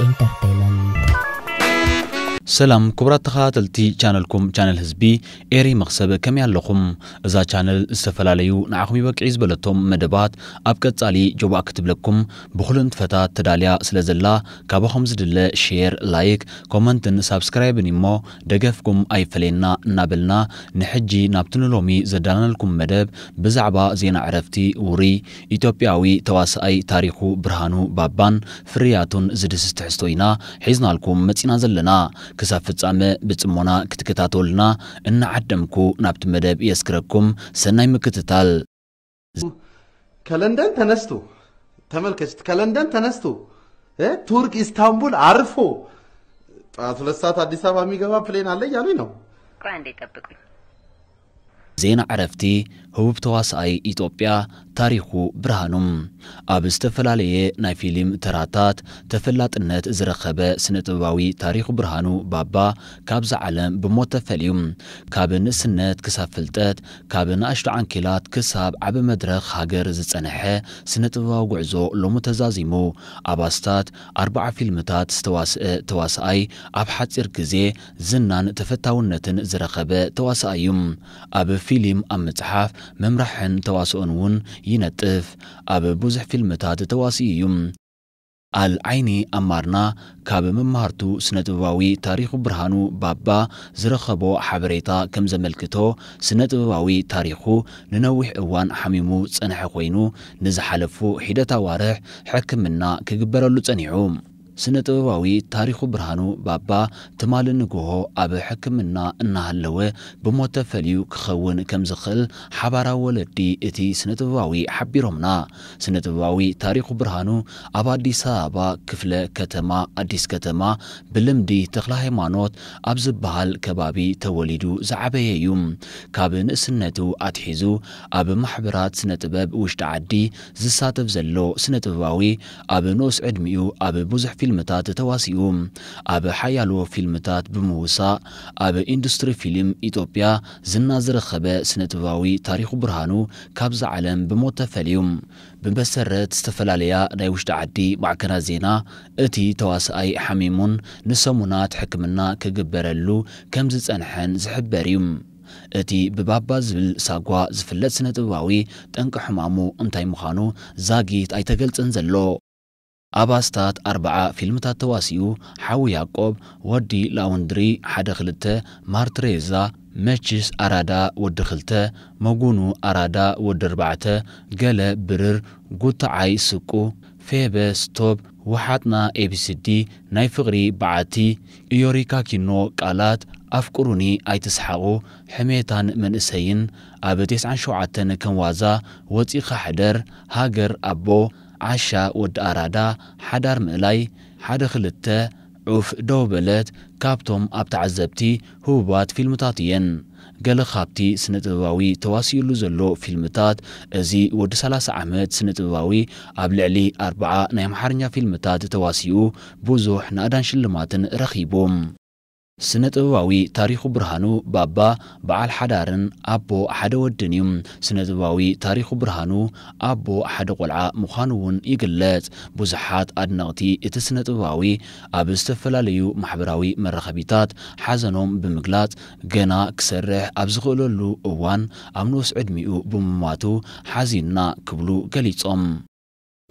Inter. ሰላም ክቡራት ተኸታተልቲ ቻነልኩም ቻነል ህዝቢ ኤሪ መኽሰብ ከመይ ኣለኹም እዛ ቻነል ዝተፈላለዩ ንዓኹም ይበቂዕ ዝበለቶም መደባት ኣብ ቀጻሊ ጀባእ ክትብለኩም ብኹልን ትፈታት ተዳልያ ስለ ዘላ ካባኹም ዝድለ ሼር ላይክ ኮመንትን ሳብስክራይብን እሞ ደገፍኩም ኣይፈለየና እናበልና ንሕጂ ናብቲ ንሎሚ ዘዳለነልኩም መደብ ብዛዕባ ዜና ዕረፍቲ ውሪ ኢትዮጵያዊ ተዋስኣይ ታሪኹ ብርሃኑ ባባን ፍርያቱን ዝድስስ ትሕዝቶ ኢና ሒዝናልኩም መጺና ዘለና ክሳብ ፍጻመ ብጽሞና ክትከታተሉና እናዓደምኩ ናብቲ መደብ የስክረኩም ሰናይ ምክትታል ከለንደን ተነስቱ ተመልከች፣ ከለንደን ተነስቱ ቱርክ ኢስታንቡል አርፎ ጠዋት ሁለት ሰዓት አዲስ አበባ የሚገባ ፕሌን አለ እያሉኝ ነው። ቆይ አንዴ ጠብቁኝ። ዜና ዕረፍቲ ህቡብ ተዋሳኣይ ኢትዮጵያ ታሪኹ ብርሃኑ ኣብ ዝተፈላለየ ናይ ፊልም ተራታት ተፈላጥነት ዝረኸበ ስነ ጥበባዊ ታሪክ ብርሃኑ ባባ ካብዚ ዓለም ብሞት ተፈልዩ ካብ ንእስነት ክሳብ ፍልጠት ካብ ንኣሽቱ ዓንኪላት ክሳብ ዓብ መድረኽ ሃገር ዝጸንሐ ስነ ጥበባዊ ጉዕዞ ሎሙ ተዛዚሙ ኣባስታት ኣርባዓ ፊልምታት ዝተዋስአ ተዋሳኣይ ኣብ ሓፂር ግዜ ዝናን ተፈታውነትን ዝረኸበ ተዋስኣይ እዩ ኣብ ፊልም ኣብ መጽሓፍ መምራሕን ተዋስኦን እውን ይነጥፍ ኣብ ብዙሕ ፊልምታት ተዋሲዩ እዩ ኣልዓይኒ ኣማርና ካብ ምምሃርቱ ስነ ጥበባዊ ታሪኹ ብርሃኑ ባባ ዝረኸቦ ሓበሬታ ከም ዘመልክቶ ስነ ጥበባዊ ታሪኹ ንነዊሕ እዋን ሓሚሙ ጸንሐ ኮይኑ ንዝሓለፉ ሒደት ኣዋርሕ ሕክምና ክግበረሉ ጸኒዑ ስነ ጥበባዊ ታሪኩ ብርሃኑ ባባ ትማል ንግሆ ኣብ ሕክምና እናሃለወ ብሞት ተፈልዩ ክኸውን ከም ዝኽእል ሓባራዊ ወለዲ እቲ ስነ ጥበባዊ ሓቢሮምና ስነ ጥበባዊ ታሪኩ ብርሃኑ ኣብ ኣዲስ ኣበባ ክፍለ ከተማ ኣዲስ ከተማ ብልምዲ ተክለ ሃይማኖት ኣብ ዝበሃል ከባቢ ተወሊዱ ዝዓበየ እዩ ካብ ንእስነቱ ኣትሒዙ ኣብ ማሕበራት ስነ ጥበብ ውሽጢ ዓዲ ዝሳተፍ ዘሎ ስነ ጥበባዊ ኣብ ንኡስ ዕድሚኡ ኣብ ብዙሕ ፊልምታት ተዋሲኡ ኣብ ሓያሎ ፊልምታት ብምውሳእ ኣብ ኢንዱስትሪ ፊልም ኢትዮጵያ ዝና ዝረኸበ ስነ ጥበባዊ ታሪኹ ብርሃኑ ካብዚ ዓለም ብሞት ተፈልዩ ብመሰረት ዝተፈላለያ ናይ ውሽጢ ዓዲ ማዕከናት ዜና እቲ ተዋስኣይ ሓሚሙን ንሰሙናት ሕክምና ክግበረሉ ከም ዝጸንሐን ዝሕበር እዩ እቲ ብባባ ዝብል ሳጓ ዝፍለጥ ስነ ጥበባዊ ጠንቂ ሕማሙ እንታይ ምዃኑ ዛጊት ኣይተገልጽን ዘሎ أباستات أربعة فيلم تتواسيو حاو ياقوب ودي لاوندري حدخلته مارتريزا ماتشيس أرادا ودخلته مغونو أرادا ودربعته جل برر قطع عاي سكو فيبا ستوب وحاتنا ABCD نايفغري بعاتي بعتي إيوريكا كينو قالات أفكروني أي تسحقو حميتان من إسايين أبتيس عن شعاتن كنوازا وطيخ حدر هاجر أبو ዓሻ ወዲ ኣራዳ ሓዳር ምእላይ ሓደ ክልተ ዑፍ ደው በለት ካብቶም ኣብ ተዓዘብቲ ህቡባት ፊልምታት እየን ገለ ካብቲ ስነ ጥበባዊ ተዋሲሉ ዘሎ ፊልምታት እዚ ወዲ 30 ዓመት ስነ ጥበባዊ ኣብ ልዕሊ 40 ናይ ኣምሓርኛ ፊልምታት ተዋሲኡ ብዙሕ ናእዳን ሽልማትን ረኺቦም ስነጥበባዊ ታሪኹ ብርሃኑ ባባ በዓል ሓዳርን ኣቦ ሓደ ወድን እዩ ስነጥበባዊ ታሪኹ ብርሃኑ ኣቦ ሓደ ቆልዓ ምዃኑ እውን ይግለጽ ብዙሓት ኣድነቕቲ እቲ ስነ ጥበባዊ ኣብ ዝተፈላለዩ ማሕበራዊ መራኸቢታት ሓዘኖም ብምግላጽ ገና ክሰርሕ ኣብ ዝኽእለሉ እዋን ኣብ ንውስ ዕድሚኡ ብምማቱ ሓዚና ክብሉ ገሊጾም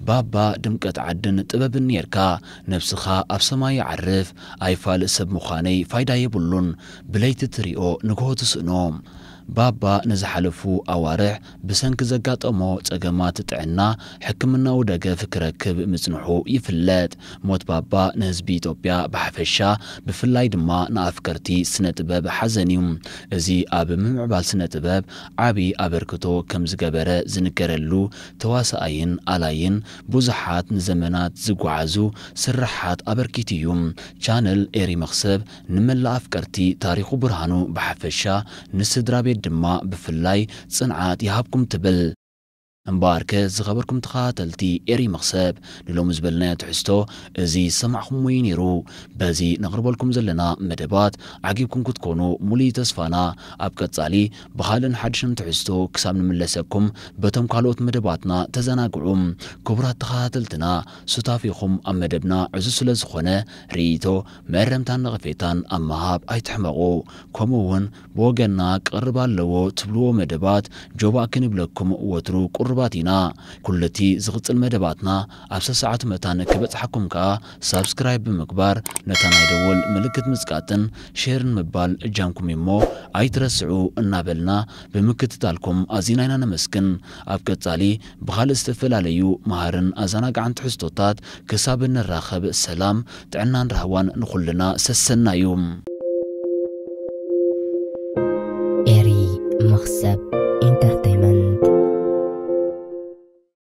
بابا دمكت عدن طبب نيركا نفسخا اب سما يعرف ايفال سب مخاني فايدا يبلون بليت تريو نكوت سنوم ባባ ንዝሓለፉ ኣዋርሕ ብሰንኪ ዘጋጠሞ ጸገማት ጥዕና ሕክምናዊ ደገፍ ክረክብ ምጽንሑ ይፍለጥ ሞት ባባ ንህዝቢ ኢትዮጵያ ብሓፈሻ ብፍላይ ድማ ንኣፍከርቲ ስነ ጥበብ ሓዘን እዩ እዚ ኣብ ምምዕባል ስነ ጥበብ ዓብዪ ኣበርክቶ ከም ዝገበረ ዝንገረሉ ተዋሳኣይን ኣላይን ብዙሓት ንዘመናት ዝጓዓዙ ስራሓት ኣበርኪት እዩ ቻነል ኤሪ መኽሰብ ንመላእ ኣፍቀርቲ ታሪኹ ብርሃኑ ብሓፈሻ ንስድራ ቤት ድማ ብፍላይ ጽንዓት ይሃብኩም ትብል እምበር ዝኸበርኩም ተኸታተልቲ ኤሪ መኽሰብ ንሎሚ ዝበልናዮ ትሕዝቶ እዚ ዝሰማዕኹም ወይ ነይሩ በዚ ነቕርበልኩም ዘለና መደባት ዓጊብኩም ክትኮኑ ሙሉይ ተስፋና ኣብ ቀጻሊ ብኻልን ሓድሽን ትሕዝቶ ክሳብ ንምለሰኩም በቶም ካልኦት መደባትና ተዘናግዑ ክቡራት ተኸታተልትና ስታፊኹም ኣብ መደብና ዕዙ ስለ ዝኾነ ርእቶ መረምታን ነቐፌታን ኣብ መሃብ ኣይትሕመቑ ከምኡ እውን ብወገና ቅርብ ኣለዎ ትብልዎ መደባት ጆባእ ክንብለኩም ወትሩ ቁርብ قرباتينا كلتي زغتل مدباتنا عبس ساعة متان كبتحكم كا سابسكرايب بمكبار نتانا يدول ملكة مزقاتن شيرن مبال جامكم يمو اي ترسعو النابلنا بمكت تالكم ازيناينا نمسكن ابقتالي بخال استفلاليو مهارن ازانا قعن تحستوتات كساب الراخب السلام تعنان رهوان نخلنا سسنا يوم إري مخسب